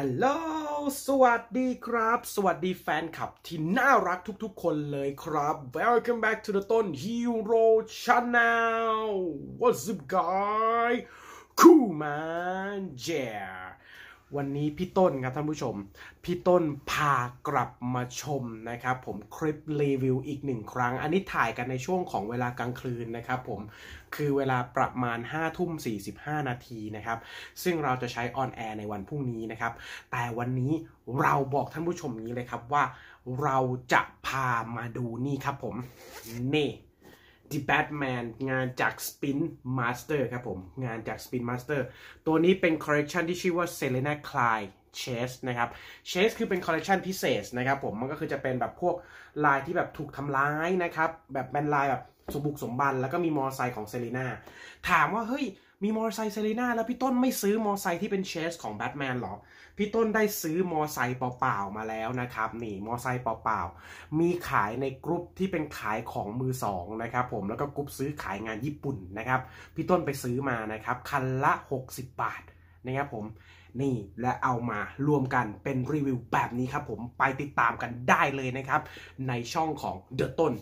ฮัลโหล สวัสดีครับ สวัสดีแฟนคลับที่น่ารักทุกๆคนเลยครับ Welcome back to the Ton Hero Channel What's up guys Cool man yeah วันนี้พี่ต้นครับท่านผู้ชมพี่ต้นพากลับมาชมนะครับ ผมคลิปรีวิวอีกหนึ่งครั้งอันนี้ถ่ายกันในช่วงของเวลากลางคืนนะครับ ผมคือเวลาประมาณ5ทุ่ม45นาทีนะครับซึ่งเราจะใช้ออนแอร์ในวันพรุ่งนี้นะครับแต่วันนี้เราบอกท่านผู้ชมนี้เลยครับว่าเราจะพามาดูนี่ครับ ผมนี่ The Batman งานจาก Spin Master ครับผมงานจาก Spin Master ตัวนี้เป็นคอลเลกชันที่ชื่อว่า Selena Clyde เชสนะครับเชสคือเป็นคอลเลกชันพิเศษ นะครับผมมันก็คือจะเป็นแบบพวกลายที่แบบถูกทำร้ายนะครับ แบบเป็นลายแบบสมบุกสมบันแล้วก็มีมอไซค์ของเซรีนาถามว่า เฮ้ยมี มอเตอร์ไซค์เซเลน่าแล้วพี่ต้นไม่ซื้อมอเตอร์ไซค์ที่เป็นเชสของแบทแมนหรอ พี่ต้นได้ซื้อมอเตอร์ไซค์เปล่าๆมาแล้วนะครับนี่มอเตอร์ไซค์เปล่าๆมีขายในกรุ๊ปที่เป็นขายของมือสองนะครับผมแล้วก็กรุ๊ปซื้อขายงานญี่ปุ่นนะครับ พี่ต้นไปซื้อมานะครับคันละ60 บาทนะครับผมนี่และเอามารวมกันเป็นรีวิวแบบนี้ครับผมไปติดตามกันได้เลยนะครับ ในช่องของเดอะต้น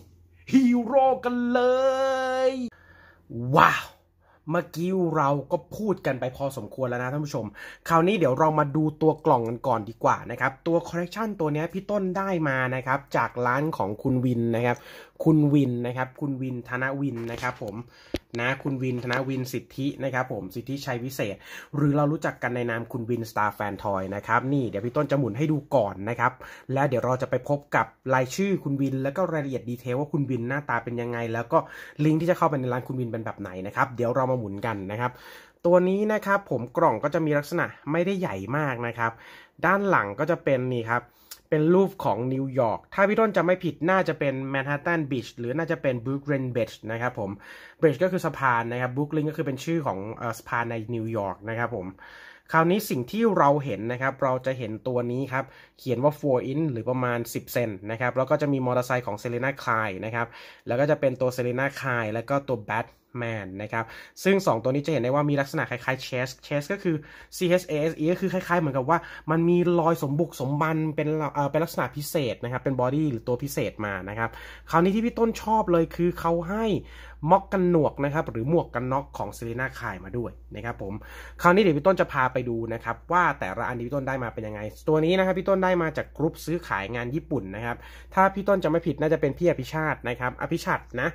ฮีโร่กันเลย ว้าวเมื่อกี้เราก็พูดกันไปพอสมควรแล้วนะท่านผู้ชม คราวนี้เดี๋ยวเรามาดูตัวกล่องกันก่อนดีกว่านะครับ ตัวคอลเลกชันตัวนี้พี่ต้นได้มานะครับ จากร้านของคุณวินนะครับคุณวินนะครับ คุณวินธนวินนะครับ ผมนะ คุณวินธนวินสิทธินะครับ ผม สิทธิชัยวิเศษ หรือเรารู้จักกันในนามคุณวินสตาร์แฟนทอยนะครับนี่เดี๋ยวพี่ต้นจะหมุนให้ดูก่อนนะครับ แล้วเดี๋ยวเราจะไปพบกับรายชื่อคุณวินแล้วก็รายละเอียดดีเทลว่าคุณวินหน้าตาเป็นยังไง แล้วก็ลิงก์ที่จะเข้าไปในร้านคุณวินเป็นแบบไหนนะครับ เดี๋ยวเรามาหมุนกันนะครับ ตัวนี้นะครับ ผมกล่องก็จะมีลักษณะไม่ได้ใหญ่มากนะครับ ด้านหลังก็จะเป็นนี่ครับเป็นรูปของนิวยอร์ก ถ้าพี่ต้นจะไม่ผิด น่าจะเป็นแมนฮัตตันบีชหรือน่าจะเป็นบรูคลินบีชนะครับผมบีชก็คือสะพานนะครับบรูคลินก็คือเป็นชื่อของสะพานในนิวยอร์กนะครับผมคราวนี้สิ่งที่เราเห็นนะครับเราจะเห็นตัวนี้ครับ เขียนว่า4อินหรือประมาณ 10 เซนนะครับแล้วก็จะมีมอเตอร์ไซค์ของเซเลน่าคลายนะครับแล้วก็จะเป็นตัวเซเลน่าคลายแล้วก็ตัวแบท Man นะครับซึ่ง 2 ตัวนี้จะเห็นได้ว่ามีลักษณะคล้ายๆ Chess c h e s ก็คือ CHASE ก็คือคล้ายๆเหมือนกับว่ามันมีรอยสมบุกสมบัน เป็นเ่เป็นลักษณะพิเศษนะครับ เป็นบอดี้หรือตัวพิเศษมานะครับคราวนี้ที่พี่ต้นชอบเลยคือเขาให้ม็อกกันหนวกนะครับ หรือหมวกกันน็อกของเซรีนาคายมาด้วยนะครับ ผม คราวนี้เดี๋ยวพี่ต้นจะพาไปดูนะครับ ว่าแต่ละอันที่พี่ต้นได้มาเป็นยังไง ตัวนี้นะครับพี่ต้นได้มาจากกรุ๊ปซื้อขายงานญี่ปุ่นนะครับ ถ้าพี่ต้นจะไม่ผิดน่าจะเป็นพี่อภิชาตินะครับ อภิชาตินะ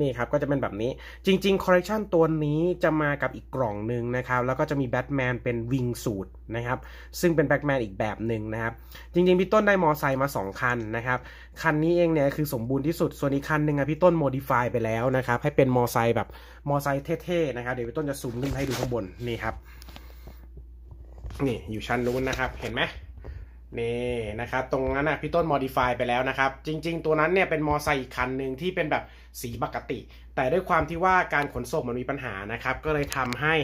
นี่ครับ ก็จะเป็นแบบนี้จริงๆคอลเลกชันตัวนี้จะมากับอีกกล่องหนึ่งนะครับแล้วก็จะมีแบทแมนเป็นวิงสูตรนะครับซึ่งเป็นแบทแมนอีกแบบหนึ่งนะครับ จริง ๆพี่ต้นได้มอไซค์มา2คันนะครับคันนี้เองเนี่ยคือสมบูรณ์ที่สุดส่วนอีกคันหนึ่งอะพี่ต้นโมดิฟายไปแล้วนะครับให้เป็นมอไซค์แบบมอไซค์เท่ๆนะครับเดี๋ยวพี่ต้นจะซูมขึ้นให้ดูข้างบน นี่ครับนี่อยู่ชั้นนู้นนะครับเห็นไหมนี่นะครับตรงนั้นนะพี่ต้นโมดิฟายไปแล้วนะครับ จริงๆ ตัวนั้นเนี่ยเป็นมอไซค์อีกคันหนึ่งที่เป็นแบบสีปกติ แต่ด้วยความที่ว่าการขนส่งมันมีปัญหานะครับ ก็เลยทำให้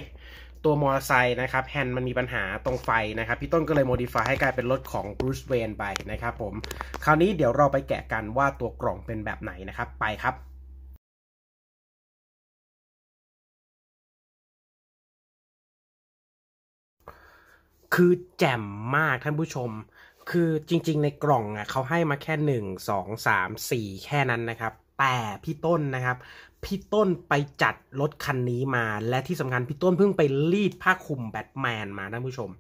ตัวมอเตอร์ไซค์นะครับ แฮนด์มันมีปัญหาตรงไฟนะครับ พี่ต้นก็เลยโมดิฟายให้กลายเป็นรถของบรูซเวนไปนะครับผม คราวนี้เดี๋ยวเราไปแกะกันว่าตัวกล่องเป็นแบบไหนนะครับ ไปครับ คือแจ่มมากท่านผู้ชม คือจริง ๆ ในกล่องอ่ะเขาให้มาแค่หนึ่งสองสามสี่แค่นั้นนะครับแต่พี่ต้นนะครับ พี่ต้นไปจัดรถคันนี้มาและที่สำคัญพี่ต้นเพิ่งไปรีดผ้าคลุมแบทแมนมาท่านผู้ชม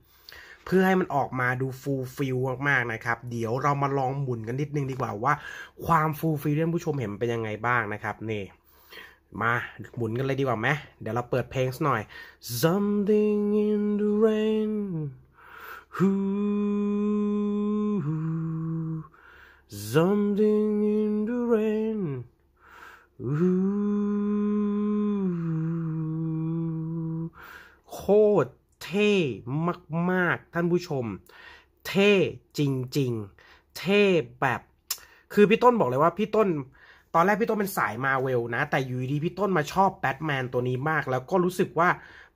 เพื่อให้มันออกมาดูฟูลฟิลมากๆ นะครับเดี๋ยวเรามาลองหมุนกันนิดนึงดีกว่าว่าความฟูลฟิลท่านผู้ชมเห็นเป็นยังไงบ้างนะครับนี่ มาหมุนกันเลยดีกว่าไหมเดี๋ยวเราเปิดเพลงสักหน่อย Something in the rain Ooh, something in โคตรเท่มากๆท่านผู้ชม เท่จริงๆ เท่แบบ คือพี่ต้นบอกเลยว่าพี่ต้น ตอนแรกพี่ต้นเป็นสายมาเวลนะ แต่อยู่ดีพี่ต้นมาชอบแบทแมนตัวนี้มาก แล้วก็รู้สึกว่า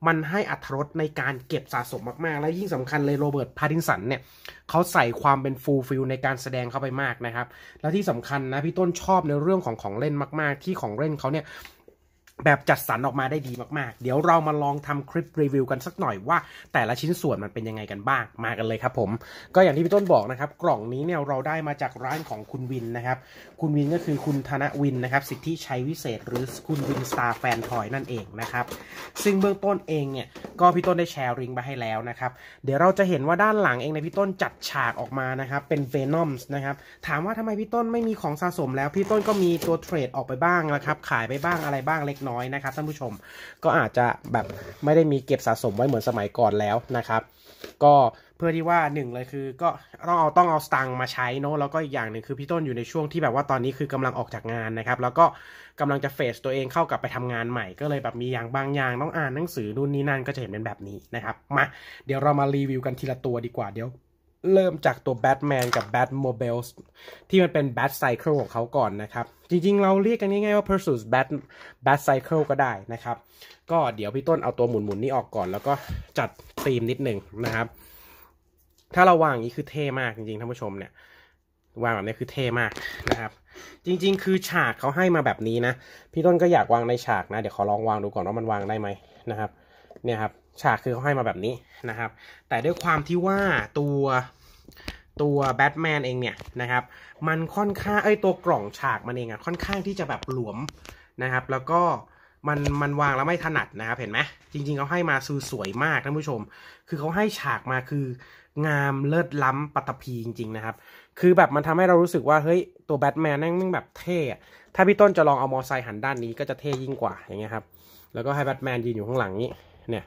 มันให้อัตรสในการเก็บสะสมมากๆ และยิ่งสำคัญเลยโรเบิร์ต พาร์ตินสัน เนี่ยเขาใส่ความเป็นฟูลฟิลในการแสดงเข้าไปมากนะครับ แล้วที่สำคัญนะพี่ต้นชอบในเรื่องของของเล่นมากๆ ที่ของเล่นเขาเนี่ยแบบจัดสรรออกมาได้ดีมากๆ เดี๋ยวเรามาลองทำคลิปรีวิวกันสักหน่อยว่าแต่ละชิ้นส่วนมันเป็นยังไงกันบ้างมากันเลยครับผม ก็อย่างที่พี่ต้นบอกนะครับ กล่องนี้เนี่ยเราได้มาจากร้านของคุณวินนะครับคุณวินก็คือคุณธนวินนะครับสิทธิชัย วิเศษ หรือคุณวินสตาร์แฟนทอยนั่นเองนะครับ ซึ่งเบื้องต้นเองเนี่ยก็พี่ต้นได้แชร์ริงมาให้แล้วนะครับเดี๋ยวเราจะเห็นว่าด้านหลังเองในพี่ต้นจัดฉากออกมานะครับเป็นเวนอมส์นะครับถามว่าทำไมพี่ต้นไม่มีของสะสมแล้วพี่ต้นก็มีตัวเทรดออกไปบ้างนะครับขายไปบ้างอะไรบ้างเล็กนน้อยนะครับท่านผู้ชมก็อาจจะแบบไม่ได้มีเก็บสะสมไว้เหมือนสมัยก่อนแล้วนะครับก็เพื่อที่ว่าหนึ่งเลยคือก็ต้องเอาต้องเอาสตังมาใช้เนาะแล้วก็อีกอย่างหนึ่งคือพี่ต้นอยู่ในช่วงที่แบบว่าตอนนี้คือกำลังออกจากงานนะครับแล้วก็กำลังจะเฟสตัวเองเข้ากลับไปทำงานใหม่ ก็เลยแบบมีอย่างบางอย่างต้องอ่านหนังสือนู่นนี่นั่นก็จะเห็นเป็นแบบนี้นะครับมาเดี๋ยวเรามารีวิวกันทีละตัวดีกว่าเดี๋ยวเริ่มจากตัวแบทแมนกับแบทโมเบลส์ที่มันเป็นแบทไซเคิลของเขาก่อนนะครับ จริง ๆ เราเรียกกันง่ายๆว่า Persus Bat Bat Cycle ก็ได้นะครับ ก็เดี๋ยวพี่ต้นเอาตัวหมุน ๆ นี้ออกก่อนแล้วก็จัดธีมนิดหนึ่งนะครับ ถ้าเราวางอย่างนี้คือเท่มากจริงๆท่านผู้ชมเนี่ย วางแบบนี้คือเท่มากนะครับ จริง ๆ คือฉากเขาให้มาแบบนี้นะ พี่ต้นก็อยากวางในฉากนะเดี๋ยวขอลองวางดูก่อนว่ามันวางได้ไหมนะครับเนี่ยครับฉากคือเขาให้มาแบบนี้นะครับ แต่ด้วยความที่ว่าตัวตัวแบทแมนเองเนี่ยนะครับ มันค่อนข้างไอ้ตัวกล่องฉาก มันเองอะค่อนข้างที่จะแบบหลวมนะครับ แล้วก็มันมันวางแล้วไม่ถนัดนะครับเห็นไหมจริง ๆเขาให้มาซูสวยมากท่านผู้ชม คือเขาให้ฉากมาคืองามเลิศล้ำปัตภีจริง ๆนะครับ คือแบบมันทำให้เรารู้สึกว่าเฮ้ยตัว แบทแมนนั่งแบบเท่ ถ้าพี่ต้นจะลองเอามอไซค์หันด้านนี้ก็จะเท่ยิ่งกว่าอย่างเงี้ยครับ แล้วก็ให้แบทแมนยืนอยู่ข้างหลังนี้เนี่ย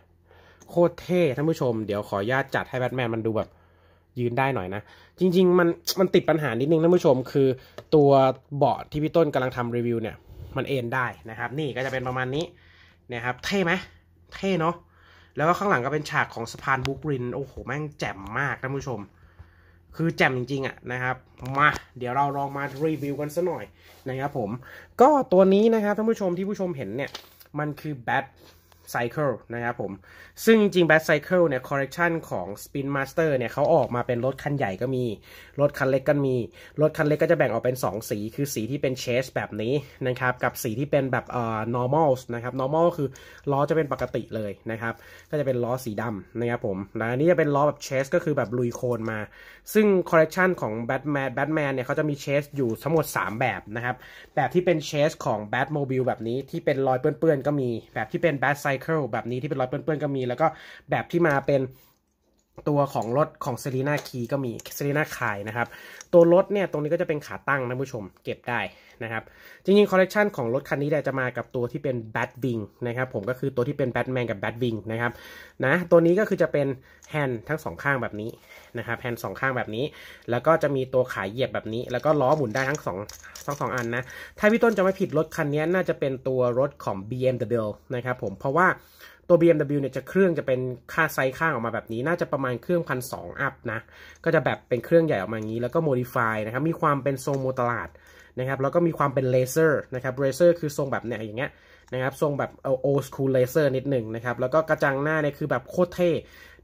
โคตรเท่ท่านผู้ชม เดี๋ยวขออนุญาตจัดให้แบทแมนมันดูแบบ ยืนได้หน่อยนะ จริงๆ มันมันติดปัญหานิดนึงท่านผู้ชมคือตัวเบาะที่พี่ต้นกำลังทำรีวิวเนี่ย มันเอนได้นะครับ นี่ก็จะเป็นประมาณนี้นะครับ เท่ไหม เท่เนาะแล้วก็ข้างหลังก็เป็นฉากของสะพานบุกริน โอ้โห แม่งแจ่มมากท่านผู้ชม คือแจ่มจริงๆอ่ะนะครับมาเดี๋ยวเราลองมารีวิวกันสัหน่อยนะครับผม ก็ตัวนี้นะครับท่านผู้ชมที่ผู้ชมเห็นเนี่ย มันคือแบทไซเคิลนะครับผมซึ่งจริงแบทไซเคิลเนี่ยคอลเลกชันของ Spin Master เนี่ยเขาออกมาเป็นรถคันใหญ่ก็มีรถคันเล็กก็มีรถคันเล็กก็จะแบ่งออกเป็น 2 สี คือสีที่เป็นเชสแบบนี้นะครับกับสีที่เป็นแบบเอ่อ normal นะครับ normal คือล้อจะเป็นปกติเลยนะครับก็จะเป็นล้อสีดำนะครับผมและอันนี้จะเป็นล้อแบบเชสก็คือแบบลุยโคลนมา ซึ่งคอลเลกชันของแบทแมนแบทแมนเนี่ยเขาจะมีเชสอยู่ทั้งหมด 3 แบบนะครับแบบที่เป็นเชสของแบทโมบิลแบบนี้ที่เป็นรอยเปื้อนๆก็มีแบบที่เป็นแบทไซเคิลแบบนี้ที่เป็นรอยเปื้อนๆก็มี แล้วก็แบบที่มาเป็นตัวของรถของเซรีนาคีก็มีเซรีนาคายนะครับตัวรถเนี่ย ตรงนี้ก็จะเป็นขาตั้งนะผู้ชมเก็บได้นะครับ จริงๆคอลเลกชันของรถคันนี้จะมากับตัวที่เป็นแบทวิงนะครับผมก็คือตัวที่เป็นแบทแมนกับแบทวิงนะครับนะ ตัวนี้ก็คือจะเป็นแฮนด์ทั้งสองข้างแบบนี้นะครับแฮนด์สองข้างแบบนี้ แล้วก็จะมีตัวขาเหยียบแบบนี้ แล้วก็ล้อหมุนได้ทั้งสองทั้งสองอันนะถ้าพี่ต้นจะไม่ผิดรถคันนี้น่าจะเป็นตัวรถของ BMW นะครับผมเพราะว่าตัว BMW เนี่ยจะเครื่องจะเป็นค่าไซส์ข้างออกมาแบบนี้ น่าจะประมาณเครื่องพันสองอัพนะ ก็จะแบบเป็นเครื่องใหญ่ออกมาอย่างนี้ แล้วก็โมดิฟายนะครับมีความเป็นทรงโมตลาดนะครับแล้วก็มีความเป็นเลเซอร์นะครับเลเซอร์คือทรงแบบเนี่ยอย่างเงี้ยนะครับ ทรงแบบโอสคูลเลเซอร์นิดหนึ่งนะครับแล้วก็กระจังหน้าเนี่ยคือแบบโคตรเท่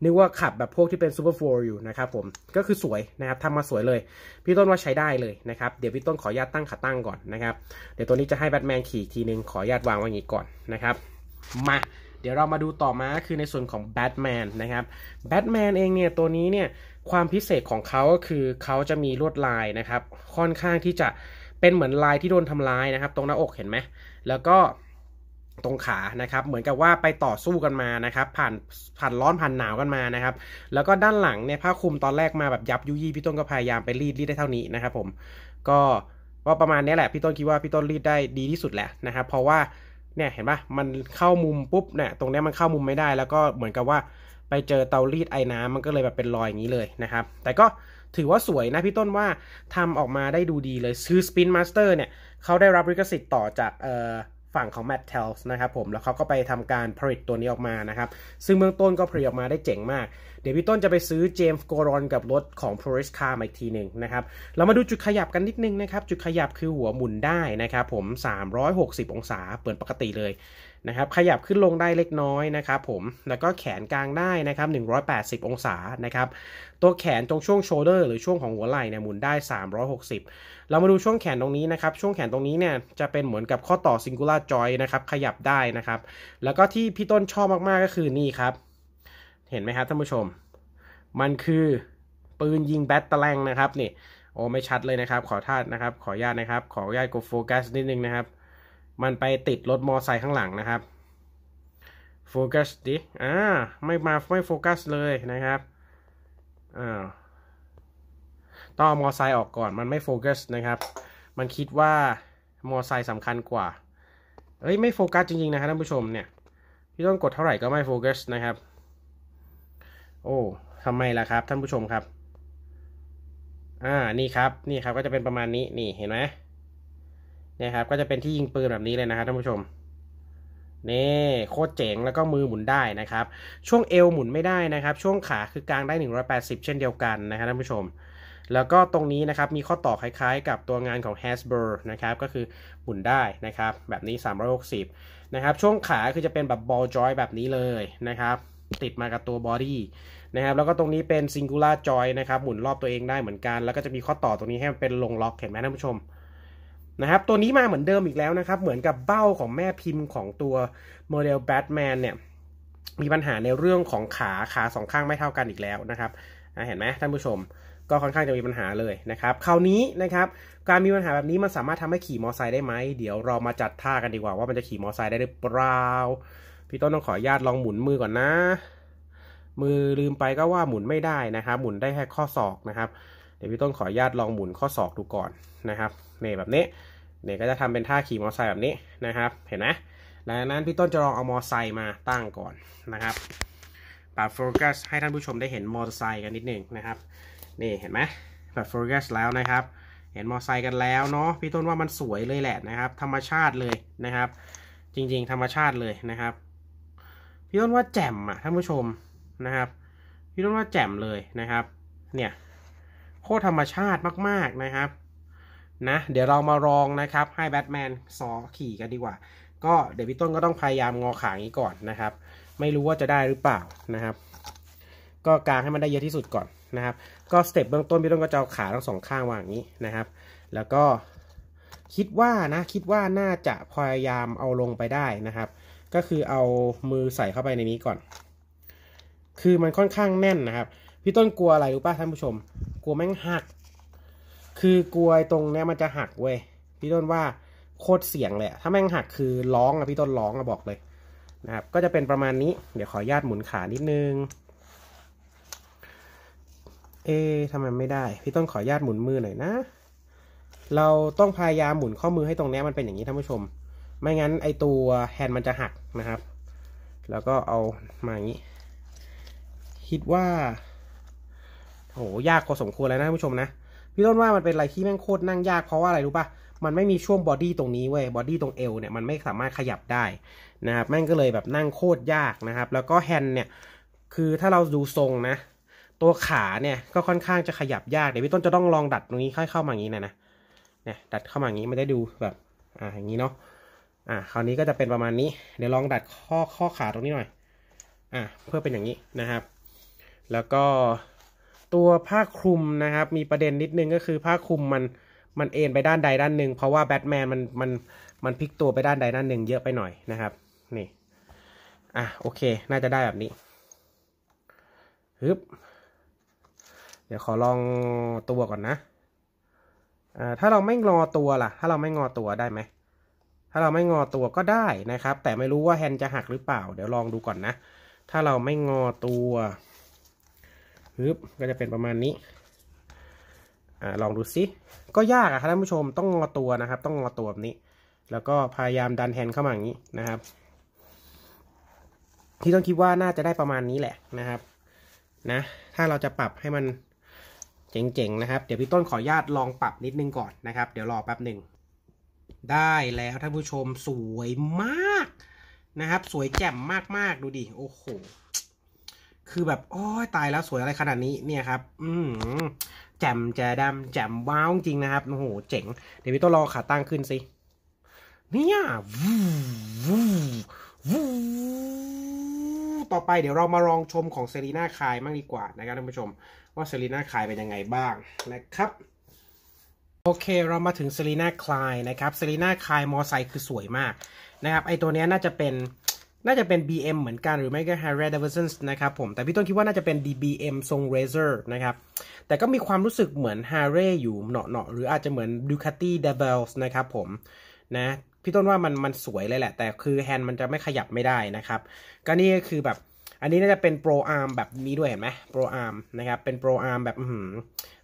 นึกว่าขับแบบพวกที่เป็นซูเปอร์โฟร์อยู่นะครับผม ก็คือสวยนะครับทำมาสวยเลย พี่ต้นว่าใช้ได้เลยนะครับเดี๋ยวพี่ต้นขออนุญาตตั้งขาตั้งก่อนนะครับเดี๋ยวตัวนี้จะให้แบทแมนขี่ทีนึงขออนุญาตวางไว้อย่างนี้ก่อนนะครับมาเดี๋ยวเรามาดูต่อมาคือในส่วนของแบทแมนนะครับแบทแมนเองเนี่ยตัวนี้เนี่ยความพิเศษของเขาก็คือเขาจะมีลวดลายนะครับค่อนข้างที่จะเป็นเหมือนลายที่โดนทำลายนะครับ ตรงหน้าอกเห็นไหมแล้วก็ตรงขานะครับ เหมือนกับว่าไปต่อสู้กันมานะครับผ่านผ่านร้อนผ่านหนาวกันมานะครับ แล้วก็ด้านหลังเนี่ยผ้าคลุมตอนแรกมาแบบยับยุยี่พี่ต้นก็พยายามไปรีดรีดได้เท่านี้นะครับ ผม ก็ว่าประมาณนี้แหละพี่ต้นคิดว่าพี่ต้นรีดได้ดีที่สุดแหละนะครับ เพราะว่าเนี่ยเห็นปะมันเข้ามุมปุ๊บเนี่ยตรงนี้มันเข้ามุมไม่ได้ แล้วก็เหมือนกับว่าไปเจอเตารีดไอ้น้ำมันก็เลยแบบเป็นรอยอย่างนี้เลยนะครับ แต่ก็ถือว่าสวยนะพี่ต้นว่าทำออกมาได้ดูดีเลย ซือสปินมาสเตอร์เนี่ย เขาได้รับลิขสิทธิ์ต่อจากฝั่งของ m a t t e l s นะครับผมแล้วเขาก็ไปทำการผลิตตัวนี้ออกมานะครับ ซึ่งเบื้องต้นก็ผลิตออกมาได้เจ๋งมากเดี๋ยวพี่ต้นจะไปซื้อเจมส์โกรอนกับรถของ p r o r i s Car มาอีกทีหนึ่งนะครับ เรามาดูจุดขยับกันนิดนึงนะครับ จุดขยับคือหัวหมุนได้นะครับผม 360 องศาเปิดปกติเลยนะครับ ขยับขึ้นลงได้เล็กน้อยนะครับผม แล้วก็แขนกลางได้นะครับ 180 องศานะครับ ตัวแขนตรงช่วงโชเดอร์หรือช่วงของหัวไหล่เนี่ยหมุนได้ 360 เรามาดูช่วงแขนตรงนี้นะครับ ช่วงแขนตรงนี้เนี่ยจะเป็นเหมือนกับข้อต่อซิงคูล่าจอยนะครับ ขยับได้นะครับ แล้วก็ที่พี่ต้นชอบมาก ๆ ก็คือนี่ครับเห็นไหมครับท่านผู้ชม มันคือปืนยิงแบตตะแลงนะครับนี่โอ้ไม่ชัดเลยนะครับ ขอทานนะครับ ขอญาตนะครับ ขอญาตกดโฟกัสนิดนึงนะครับ มันไปติดรถมอไซค์ข้างหลังนะครับโฟกัสดิอ่าไม่มาไม่โฟกัสเลยนะครับอ่าต้องเอมอไซค์ออกก่อนมันไม่โฟกัสนะครับ มันคิดว่ามอไซค์สำคัญกว่าเอ้ยไม่โฟกัสจริงๆนะครับท่านผู้ชมเนี่ยพี่ต้องกดเท่าไหร่ก็ไม่โฟกัสนะครับโอ้ทำไมล่ะครับท่านผู้ชมครับ อ่า นี่ครับ นี่ครับ ก็จะเป็นประมาณนี้ นี่ เห็นไหมนี่ครับ ก็จะเป็นที่ยิงปืนแบบนี้เลยนะครับท่านผู้ชมนี่โคตรเจ๋ง แล้วก็มือหมุนได้นะครับ ช่วงเอวหมุนไม่ได้นะครับ ช่วงขาคือกลางได้180เช่นเดียวกันนะครับท่านผู้ชม แล้วก็ตรงนี้นะครับ มีข้อต่อคล้ายๆ กับตัวงานของ Hasbro นะครับ ก็คือหมุนได้นะครับ แบบนี้360นะครับ ช่วงขาคือจะเป็นแบบ ball joy แบบนี้เลยนะครับติดมากับตัวบอดี้นะครับ แล้วก็ตรงนี้เป็นซิงคูล่าจอยนะครับหมุนรอบตัวเองได้เหมือนกันแล้วก็จะมีข้อต่อตรงนี้ให้มันเป็นลงล็อกเห็นไหมท่านผู้ชมนะครับ ตัวนี้มาเหมือนเดิมอีกแล้วนะครับ เหมือนกับเบ้าของแม่พิมพ์ของตัวโมเดลแบทแมนเนี่ยมีปัญหาในเรื่องของขา ขาสองข้างไม่เท่ากันอีกแล้วนะครับเห็นไหมท่านผู้ชม ก็ค่อนข้างจะมีปัญหาเลยนะครับ คราวนี้นะครับ การมีปัญหาแบบนี้มันสามารถทำให้ขี่มอไซค์ได้ไหมเดี๋ยวเรามาจัดท่ากันดีกว่าว่ามันจะขี่มอไซค์ได้หรือเปล่าพี่ต้นต้องขออนุญาตลองหมุนมือ ก่อนนะ มือลืมไปก็ว่าหมุนไม่ได้นะครับ หมุนได้แค่ข้อศอกนะครับ เดี๋ยวพี่ต้นขออนุญาตลองหมุนข้อศอกดูก่อนนะครับเนี่ยแบบนี้เนี่ยก็จะทำเป็นท่าขี่มอเตอร์ไซค์แบบนี้นะครับ เห็นไหมหลังจากนั้นพี่ต้นจะลองเอามอเตอร์ไซค์มาตั้งก่อนนะครับ ปรับโฟกัสให้ท่านผู้ชมได้เห็นมอเตอร์ไซค์กันนิดหนึ่งนะครับ นี่เห็นไหมปรับโฟกัสแล้วนะครับ เห็นมอเตอร์ไซค์กันแล้วเนาะ พี่ต้นว่ามันสวยเลยแหละนะครับ ธรรมชาติเลยนะครับ จริงๆ ธรรมชาติเลยนะครับพี่ต้นว่าแจ่มอ่ะท่านผู้ชมนะครับพี่ต้นว่าแจ่มเลยนะครับ เนี่ยโคตรธรรมชาติมาก ๆนะครับนะเดี๋ยวเรามาลองนะครับ ให้แบทแมนซอขี่กันดีกว่าก็เดี๋ยวพี่ต้นก็ต้องพยายามงอขางนี้ก่อนนะครับ ไม่รู้ว่าจะได้หรือเปล่านะครับ ก็กางให้มันได้เยอะที่สุดก่อนนะครับ ก็สเต็ปเบื้องต้นพี่ต้นก็จะเอาขาทั้งสองข้างวางอย่างนี้นะครับแล้วก็คิดว่านะคิดว่าน่าจะพยายามเอาลงไปได้นะครับก็คือเอามือใส่เข้าไปในนี้ก่อน คือมันค่อนข้างแน่นนะครับ พี่ต้นกลัวอะไรรู้ป่ะท่านผู้ชม กลัวแม่งหัก คือกลัวตรงเนี้ยมันจะหักเว้ย พี่ต้นว่าโคตรเสียงเลยถ้าแม่งหักคือร้องอะพี่ต้นร้องอะบอกเลยนะครับ ก็จะเป็นประมาณนี้ เดี๋ยวขออนุญาตหมุนขานิดนึง เอ๊ะทำไมไม่ได้ พี่ต้นขออนุญาตหมุนมือหน่อยนะ เราต้องพยายามหมุนข้อมือให้ตรงเนี้ยมันเป็นอย่างนี้ท่านผู้ชมไม่งั้น ไอตัวแฮนด์มันจะหักนะครับ แล้วก็เอามาอย่างนี้ คิดว่าโหยากพอสมควรแล้วนะผู้ชมนะ พี่ต้นว่ามันเป็นอะไรที่แม่งโคตรนั่งยากเพราะว่าอะไรรู้ปะ มันไม่มีช่วงบอดี้ตรงนี้เว้ย บอดี้ตรงเอว เนี่ยมันไม่สามารถขยับได้นะครับ แม่งก็เลยแบบนั่งโคตรยากนะครับ แล้วก็แฮนด์เนี่ย คือถ้าเราดูทรงนะ ตัวขาเนี่ย ก็ค่อนข้างจะขยับยาก เดี๋ยวพี่ต้นจะต้องลองดัดตรงนี้ค่อยเข้ามาอย่างนี้นะนะ เนี่ยดัดเข้ามาอย่างนี้ม่ได้ดูแบบ อ่า อย่างนี้เนาะอ่ะคราวนี้ก็จะเป็นประมาณนี้เดี๋ยวลองดัดข้อข้อขาตรงนี้หน่อยอ่ะเพื่อเป็นอย่างนี้นะครับ แล้วก็ตัวผ้าคลุมนะครับ มีประเด็นนิดนึงก็คือผ้าคลุมมันมันเอ็นไปด้านใดด้านหนึ่งเพราะว่าแบทแมนมันมันมันพลิกตัวไปด้านใดด้านหนึ่งเยอะไปหน่อยนะครับนี่อ่ะโอเคน่าจะได้แบบนี้ฮึบเดี๋ยวขอลองตัวก่อนนะอ่าถ้าเราไม่งอตัวล่ะ ถ้าเราไม่งอตัวได้ไหมถ้าเราไม่งอตัวก็ได้นะครับ แต่ไม่รู้ว่าแฮนจะหักหรือเปล่า เดี๋ยวลองดูก่อนนะ ถ้าเราไม่งอตัวฮึบก็จะเป็นประมาณนี้อลองดูซิ ก็ยากอะครับท่านผู้ชมต้องงอตัวนะครับ ต้องงอตัวแบบนี้ แล้วก็พยายามดันแฮนเข้ามาอย่างนี้นะครับ ที่ต้องคิดว่าน่าจะได้ประมาณนี้แหละนะครับนะถ้าเราจะปรับให้มันเจ๋งๆนะครับเดี๋ยวพี่ต้นขออนุญาตลองปรับนิดนึงก่อนนะครับเดี๋ยวรอแป๊บหนึ่งได้แล้วท่านผู้ชมสวยมากนะครับ สวยแจ่มมากๆดูดิโอ้โหคือแบบโอ้ยตายแล้วสวยอะไรขนาดนี้เนี่ยครับ อืมแจ่มแจดำแจ่มว้าวจริงนะครับโอ้โหเจ๋งเดี๋ยวพี่ต้องรอขาตั้งขึ้นสิ เนี่ยวูวูวูต่อไปเดี๋ยวเรามาลองชมของเซรีนาคายมากดีกว่านะครับท่านผู้ชมว่าเซรีนาคายเป็นยังไงบ้างนะครับโอเค เรามาถึงเซรีนาคลายนะครับเซรีนาคลายมอไซค์คือสวยมากนะครับ ไอตัวนี้น่าจะเป็น น่าจะเป็น BM เหมือนกันหรือไม่ก็ Harley Davidson นะครับผม แต่พี่ต้นคิดว่าน่าจะเป็น DBM ทรง Razor นะครับ แต่ก็มีความรู้สึกเหมือน Harley อยู่เเนาะๆหรืออาจจะเหมือน Ducati d e v i l s นะครับผมนะพี่ต้นว่ามันมันสวยเลยแหละ แต่คือแฮนด์มันจะไม่ขยับไม่ได้นะครับ ก็นี่ก็คือแบบ อันนี้น่าจะเป็นโปรอาร์มแบบนี้ด้วยเห็นไหมโปรอาร์มนะครับ เป็นโปรอาร์มแบบ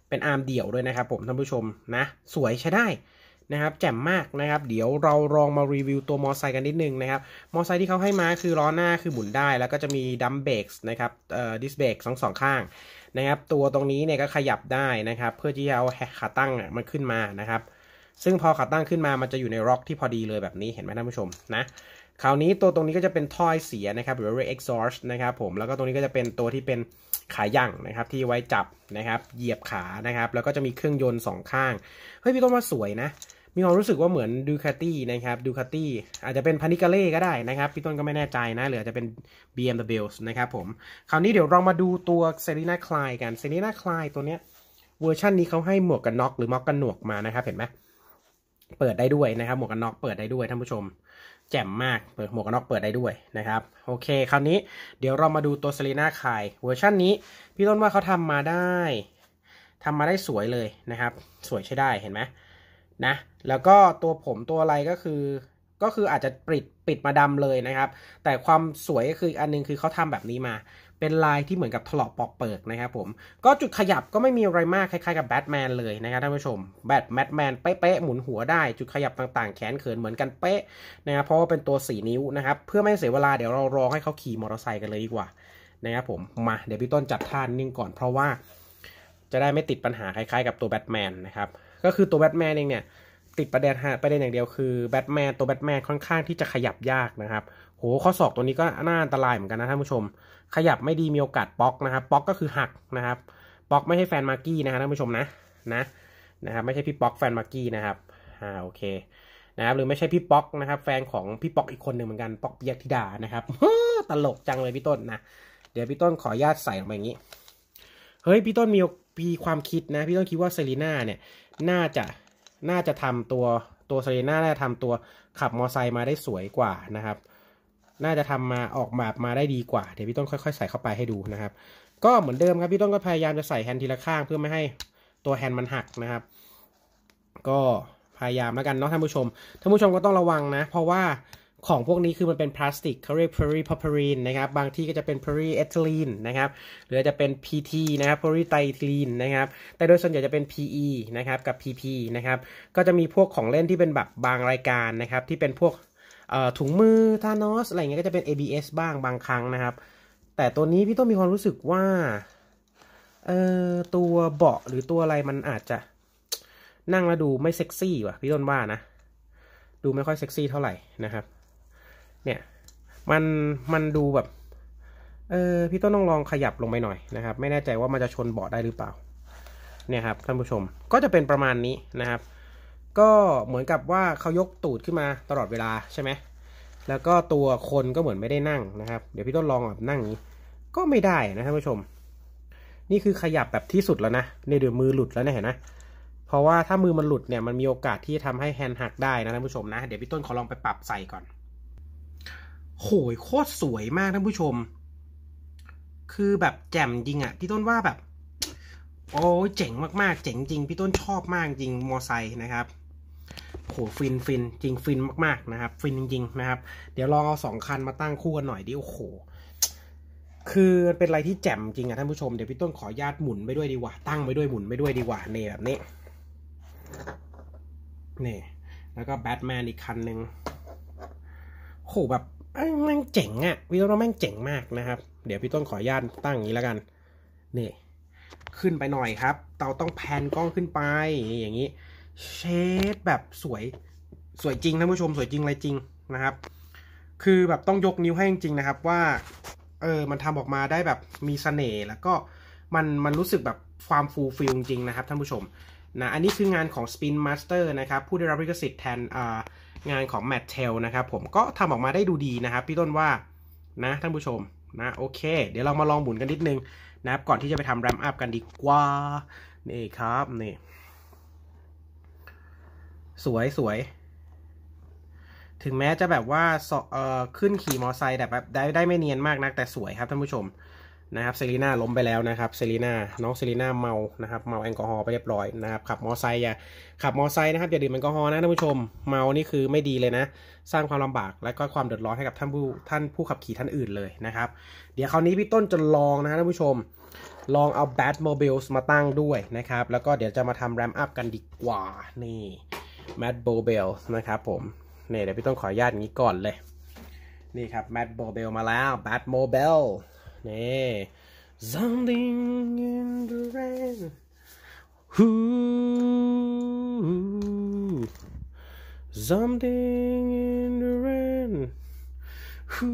เป็นอาร์มเดี่ยวด้วยนะครับผมท่านผู้ชมนะ สวยใช้ได้นะครับ แจ่มมากนะครับ เดี๋ยวเราลองมารีวิวตัวมอไซค์กันนิดนึงนะครับ มอไซค์ที่เขาให้มาคือล้อหน้าคือหมุนได้ แล้วก็จะมีดัมเบรกนะครับเอ่อดิสเบรกสองสองข้างนะครับ ตัวตรงนี้เนี่ยก็ขยับได้นะครับ เพื่อที่จะเอาขาตั้งมันขึ้นมานะครับ ซึ่งพอขาตั้งขึ้นมามันจะอยู่ในร็อกที่พอดีเลยแบบนี้เห็นไหมท่านผู้ชมนะคราวนี้ตัวตรงนี้ก็จะเป็นท่ออเสียนะครับหรือเ็กซอร์สนะครับ ผมแล้วก็ตรงนี้ก็จะเป็นตัวที่เป็นขาย่่งนะครับที่ไว้จับนะครับ เหยียบขานะครับ แล้วก็จะมีเครื่องยนต์สองข้างเฮ้ยพี่ต้นว่าสวยนะ มีความรู้สึกว่าเหมือนดูคาตี้นะครับดูคาตี้อาจจะเป็นพานิกาเล่ก็ได้นะครับ พี่ต้นก็ไม่แน่ใจนะ หรืออาจจะเป็น BMW นะครับผมคราวนี้เดี๋ยวเรามาดูตัวเซรีนาคลายกันเซรีนาคลายตัวเนี้ยเวอร์ชันนี้เขาให้หมวกกันน็อกหรือม็อกกันหนวกมานะครับ เห็นไหมเปิดได้ด้วยนะครับ หมวกกันน็อกเปิดได้ด้วยท่านผู้ชมจ่มมากเปิดหมวกกันน็อกเปิดได้ด้วยนะครับ โอเคคราวนี้เดี๋ยวเรามาดูตัวเซรีนาคายเวอร์ชันนี้พี่ต้นว่าเขาทำมาได้ทำมาได้สวยเลยนะครับ สวยใช้ได้เห็นไหมนะ แล้วก็ตัวผมตัวอะไรก็คือ ก็คืออาจจะปิดปิดมาดำเลยนะครับ แต่ความสวยก็คืออันนึง คือเขาทำแบบนี้มาเป็นลายที่เหมือนกับถลอกปอกเปิกนะครับผมก็จุดขยับก็ไม่มีอะไรมากคล้ายๆ กับแบทแมนเลยนะครับท่านผู้ชมแบทแมทแมนเป๊ะๆหมุนหัวได้ จุดขยับต่างๆ แขนเขินเหมือนกันเป๊ะนะครับเพราะว่าเป็นตัวสีนิ้วนะครับ เพื่อไม่เสียเวลาเดี๋ยวเรารอให้เขาขี่มอเตอร์ไซค์กันเลยดีกว่า นะครับผมมาเดี๋ยวพี่ต้นจัดท่านนิ่งก่อนเพราะว่า จะได้ไม่ติดปัญหา คล้ายๆกับตัวแบทแมนนะครับก็คือตัวแบทแมนเองเนี่ยติดประเด็นฮะประเด็นอย่างเดียวคือแบทแมนตัวแบทแมนค่อนข้างที่จะขยับยากนะครับโหข้อศอกตัวนี้ก็น่าอันตรายเหมือนกันนะท่านผู้ชม ขยับไม่ดีมีโอกาสป๊อกนะครับ ป๊อกก็คือหักนะครับ ป๊อกไม่ใช่แฟนมาร์กี้นะครับท่านผู้ชมนะ นะ นะครับไม่ใช่พี่ป๊อกแฟนมาร์กี้นะครับอ่า โอเค นะครับหรือไม่ใช่พี่ป๊อกนะครับ แฟนของพี่ป๊อกอีกคนหนึ่งเหมือนกันป๊อกเปียกธิดานะครับตลกจังเลยพี่ต้นนะ เดี๋ยวพี่ต้นขออนุญาตใส่ลงไปอย่างนี้ เฮ้ยพี่ต้นมีมีความคิดนะ พี่ต้นคิดว่าเซรีน่าเนี่ย น่าจะน่าจะทำตัวตัวเซรีน่าได้ทํทำตัวขับมอไซค์มาได้สวยกว่านะครับน่าจะทำมาออกแบบมาได้ดีกว่า เดี๋ยวพี่ต้นค่อย ๆ ใส่เข้าไปให้ดูนะครับ ก็เหมือนเดิมครับพี่ต้นก็พยายามจะใส่แฮนด์ทีละข้างเพื่อไม่ให้ตัวแฮนด์มันหักนะครับ ก็พยายามแล้วกันเนาะท่านผู้ชมท่านผู้ชมก็ต้องระวังนะ เพราะว่าของพวกนี้คือมันเป็นพลาสติกเขาเรียกพอ l ีพอ o p รีนนะครับบางที่ก็จะเป็นพอลีเอทิลีนนะครับหรือจะเป็น PT นะครับพอลีไตรีนนะครับแต่โดยส่วนใหญ่จะเป็น PE นะครับกับ PP นะครับก็จะมีพวกของเล่นที่เป็นแบบบางรายการนะครับที่เป็นพวกถุงมือทานอสอะไรเงี้ยก็จะเป็น ABS บ้างบางครั้งนะครับ แต่ตัวนี้พี่ต้องมีความรู้สึกว่าเอ่อตัวเบาะหรือตัวอะไรมันอาจจะนั่งแล้วดูไม่เซ็กซี่ว่ะพี่ต้นว่านะ ดูไม่ค่อยเซ็กซี่เท่าไหร่นะครับเนี่ยมันมันดูแบบเออพี่ต้นต้องลองขยับลงไปหน่อยนะครับ ไม่แน่ใจว่ามันจะชนเบาะได้หรือเปล่าเนี่ยครับท่านผู้ชมก็จะเป็นประมาณนี้นะครับก็เหมือนกับว่าเขายกตูดขึ้นมาตลอดเวลาใช่ไหม แล้วก็ตัวคนก็เหมือนไม่ได้นั่งนะครับ เดี๋ยวพี่ต้นลองแบบนั่งนี้ ก็ไม่ได้นะท่านผู้ชม นี่คือขยับแบบที่สุดแล้วนะในเดี๋ยวมือหลุดแล้วนะเห็นไหมเพราะว่าถ้ามือมันหลุดเนี่ย มันมีโอกาสที่จะทำให้แฮนด์หัก ได้นะท่านผู้ชมนะ เดี๋ยวพี่ต้นขอลองไปปรับใส่ก่อน โหยโคตรสวยมากท่านผู้ชม คือแบบแจ่มจริงอ่ะพี่ต้นว่าแบบ โอ้เจ๋งมาก ๆ เจ๋งจริงพี่ต้นชอบมากจริงมอไซค์นะครับหฟินฟินจริงฟินมากๆนะครับ ฟินจริงๆนะครับ เดี๋ยวลองเอาสองคันมาตั้งคู่กันหน่อยดิโอ้โห คือเป็นอะไรที่แจ่มจริงอะท่านผู้ชมเดี๋ยวพี่ต้นขอญาตหมุนไปด้วยดีกว่าตั้งไปด้วยหมุนไปด้วยดีกว่าเนี่แบบนี้ นี่ แล้วก็แบทแมนอีกคันหนึ่งโหแบบ แม่งเจ๋งอะพี่ต้นว่าแม่งเจ๋งมากนะครับ เดี๋ยวพี่ต้นขอญาตตั้งอย่างนี้แล้วกันนี่ ขึ้นไปหน่อยครับ เราต้องแพนกล้องขึ้นไปอย่างนี้เชดแบบสวยสวยจริงท่านผู้ชมสวยจริงอะไรจริงนะครับ คือแบบต้องยกนิ้วให้จริงๆนะครับ ว่าเออมันทำออกมาได้แบบมีสเสน่ห์แล้วก็มันมันรู้สึกแบบความฟูลฟิลจริงนะครับท่านผู้ชมนะอันนี้คืองานของ Spin Master นะครับ ผู้ได้รับลิขสิทธิ์แทนงานของ Matt t e l นะครับ ผมก็ทำออกมาได้ดูดีนะครับพี่ต้นว่านะท่านผู้ชม นะ โอเค เดี๋ยวเรามาลองหมุนกันนิดนึงนะครับก่อนที่จะไปทำแรมอัพกันดีกว่านี่ครับนี่สวยสวย ถึงแม้จะแบบว่าเอ่อขึ้นขี่มอไซค์แบบ ได้ได้ไม่เนียนมากนักแต่สวยครับท่านผู้ชมนะครับเซรีน่าล้มไปแล้วนะครับเซรีน่าน้องเซรีน่าเมานะครับเมาแอลกอฮอล์ไปเรียบร้อยนะครับขับมอไซค์อย่าขับมอไซค์นะครับอย่าดื่มแอลกอฮอล์นะท่านผู้ชมเมานี่คือไม่ดีเลยนะ สร้างความลำบากและก็ความเดือดร้อนให้กับท่านผู้ท่านผู้ขับขี่ท่านอื่นเลยนะครับ เดี๋ยวคราวนี้พี่ ต้นจะลองนะท่านผู้ชม ลองเอาแบตโมบิลส์มาตั้งด้วยนะครับ แล้วก็เดี๋ยวจะมาทำแรมอัพกันดีกว่านี่แมดโบเบลนะครับผมเนี่ยเดี๋ยวพี่ต้องขออนุญาตนี้ก่อนเลย นี่ครับ แมดโบเบลมาแล้วแบดโมเบล นี่ something in the rain ฮู something in the rain ฮู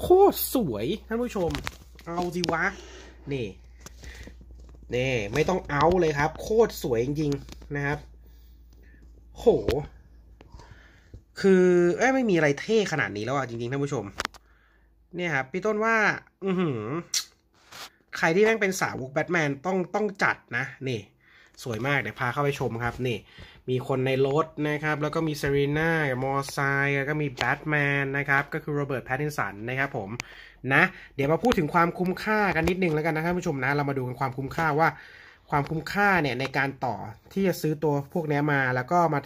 โคตรสวย ท่านผู้ชม เอาสิวะ นี่นี่ไม่ต้องเอาเลยครับ โคตรสวยจริงๆนะครับ โห คือเอ้ไม่มีอะไรเท่ขนาดนี้แล้วอ่ะ จริงๆท่านผู้ชม เนี่ยครับ พี่ต้นว่า อือหือใครที่แม่งเป็นสาวกแบทแมนต้องต้องจัดนะนี่สวยมากเดี๋ยวพาเข้าไปชมครับนี่มีคนในรถนะครับ แล้วก็มีเซรีน่ามอไซแล้วก็มีแบทแมนนะครับ ก็คือโรเบิร์ตแพตตินสันนะครับผมนะเดี๋ยวมาพูดถึงความคุ้มค่ากันนิดนึงแล้วกันนะท่านผู้ชมนะเรามาดูกันความคุ้มค่าว่าความคุ้มค่าเนี่ยในการต่อที่จะซื้อตัวพวกนี้มาแล้วก็มา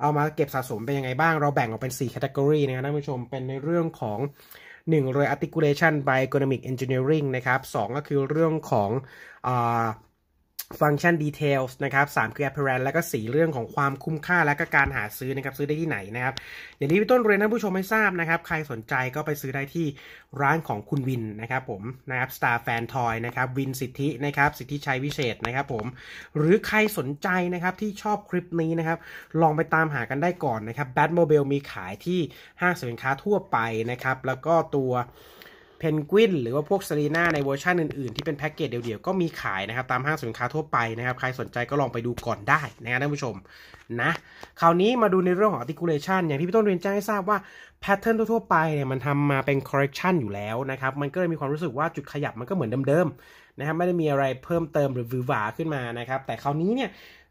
เอามาเก็บสะสมเป็นยังไงบ้างเราแบ่งออกเป็น4แคตตากรีนะครับท่านผู้ชมเป็นในเรื่องของ1เลย articulation by economic engineering นะครับ2ก็คือเรื่องของอฟังก์ชันดีเทลนะครับสามคือ appearance แล้วก็สีเรื่องของความคุ้มค่า และก็การหาซื้อนะครับ ซื้อได้ที่ไหนนะครับอย่างนี้พี่ต้นเรียนท่านผู้ชมให้ทราบนะครับ ใครสนใจก็ไปซื้อได้ที่ร้านของคุณวินนะครับ ผมนะครับ Star Fan Toy นะครับ วินสิทธินะครับ สิทธิชัยวิเศษนะครับ ผม หรือใครสนใจนะครับ ที่ชอบคลิปนี้นะครับ ลองไปตามหากันได้ก่อนนะครับ Batmobile มีขายที่ห้างสินค้าทั่วไปนะครับ แล้วก็ตัวเพนกวินหรือว่าพวกซซรีนาในเวอร์ชันอื่นๆ ที่เป็นแพ็กเกจเดี่ยว ๆ ก็มีขายนะครับ ตามห้างสินค้าทั่วไปนะครับใครสนใจก็ลองไปดูก่อนได้นะครับท่านผู้ชม นะคราวนี้มาดูในเรื่องของ articulation อย่างที่พี่ต้นเรียนแจ้งให้ทราบว่าแพทเทิร์นทั่วไปเนี่ยมันทำมาเป็น correction อยู่แล้วนะครับ มันก็เลยมีความรู้สึกว่าจุดขยับมันก็เหมือนเดิม ๆ นะครับไม่ได้มีอะไรเพิ่มเติมหรือวิวาขึ้นมานะครับแต่คราวนี้เนี่ย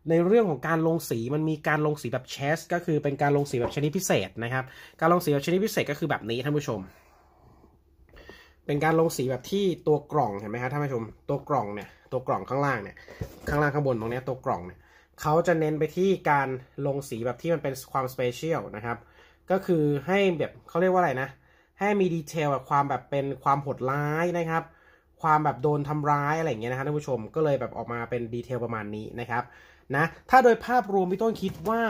ในเรื่องของการลงสีมันมีการลงสีแบบเชส ก็คือเป็นการลงสีแบบชนิดพิเศษนะครับการลงสีแบบชนิดพิเศษก็คือแบบนี้ท่านผู้ชมเป็นการลงสีแบบที่ตัวกล่องเห็นไหมครับท่านผู้ชมตัวกล่องเนี่ยตัวกล่องข้างล่างเนี่ยข้างล่างข้างบนตรงนี้ตัวกล่องเนี่ยเขาจะเน้นไปที่การลงสีแบบที่มันเป็นความสเปเชียลนะครับก็คือให้แบบเขาเรียกว่าอะไรนะให้มีดีเทลแบบความแบบเป็นความโหดร้ายนะครับ ความแบบโดนทำร้าย อะไรอย่างเงี้ยนะครับท่านผู้ชมก็เลยแบบออกมาเป็นดีเทลประมาณนี้นะครับนะถ้าโดยภาพรวมพี่ต้นคิดว่า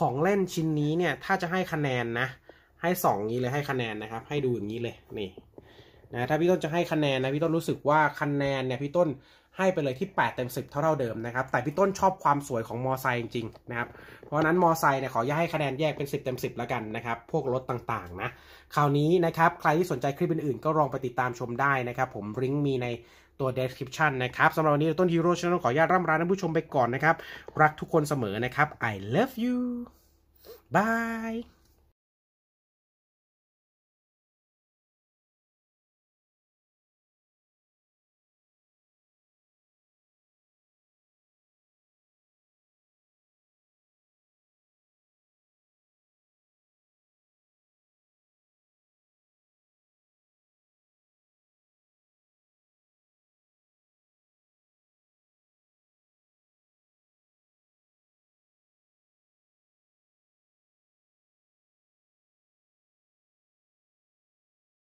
ของเล่นชิ้นนี้เนี่ยถ้าจะให้คะแนนนะให้2อย่างนี้เลยให้คะแนนนะครับ ให้ดูอย่างนี้เลยนี่นะถ้าพี่ต้นจะให้คะแนนนะพี่ต้นรู้สึกว่าคะแนนเนี่ยพี่ต้นให้ไปเลยที่8เต็ม10 เท่าเท่าเดิมนะครับแต่พี่ต้นชอบความสวยของมอไซค์จริงๆนะครับเพราะนั้นมอไซค์เนี่ยขออย่าให้คะแนนแยกเป็น 10เต็ม10แล้วกันนะครับพวกรถต่างๆนะคราวนี้นะครับใครที่สนใจคลิปอื่นๆก็ลองไปติดตามชมได้นะครับผมริงก์มีในตัว description นะครับสำหรับวันนี้ ต้นฮีโร่ชั้นขออนุญาตร่ำลาท่านผู้ชมไปก่อนนะครับรักทุกคนเสมอนะครับ I love you bye